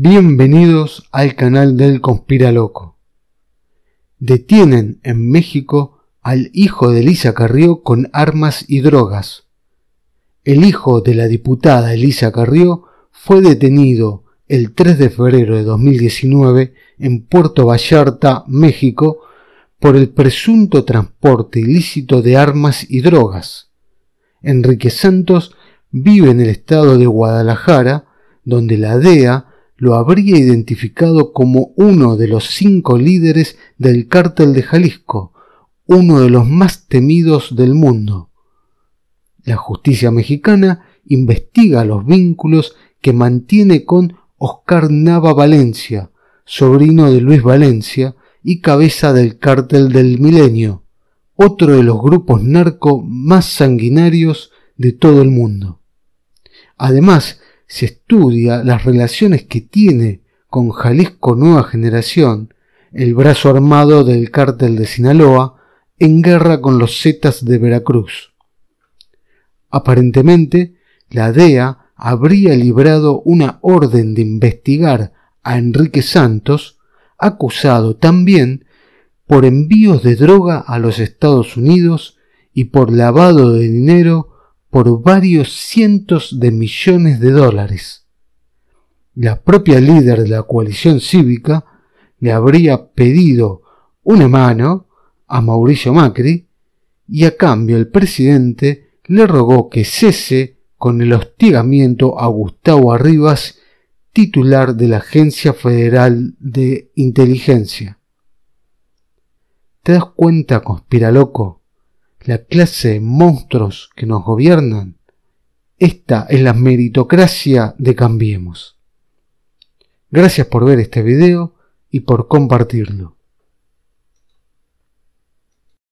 Bienvenidos al canal del Loco Detienen en México al hijo de Elisa Carrió con armas y drogas. El hijo de la diputada Elisa Carrió fue detenido el 3 de febrero de 2019 en Puerto Vallarta, México, por el presunto transporte ilícito de armas y drogas. Enrique Santos vive en el estado de Guadalajara, donde la DEA lo habría identificado como uno de los cinco líderes del cártel de Jalisco, uno de los más temidos del mundo. La justicia mexicana investiga los vínculos que mantiene con Oscar Nava Valencia, sobrino de Luis Valencia y cabeza del cártel del Milenio, otro de los grupos narco más sanguinarios de todo el mundo. Además, se estudia las relaciones que tiene con Jalisco Nueva Generación, el brazo armado del cártel de Sinaloa, en guerra con los Zetas de Veracruz. Aparentemente, la DEA habría librado una orden de investigar a Enrique Santos, acusado también por envíos de droga a los Estados Unidos y por lavado de dinero por varios cientos de millones de dólares. La propia líder de la coalición cívica le habría pedido una mano a Mauricio Macri y a cambio el presidente le rogó que cese con el hostigamiento a Gustavo Arribas, titular de la Agencia Federal de Inteligencia. ¿Te das cuenta, conspiraloco? la clase de monstruos que nos gobiernan, esta es la meritocracia de Cambiemos. Gracias por ver este video y por compartirlo.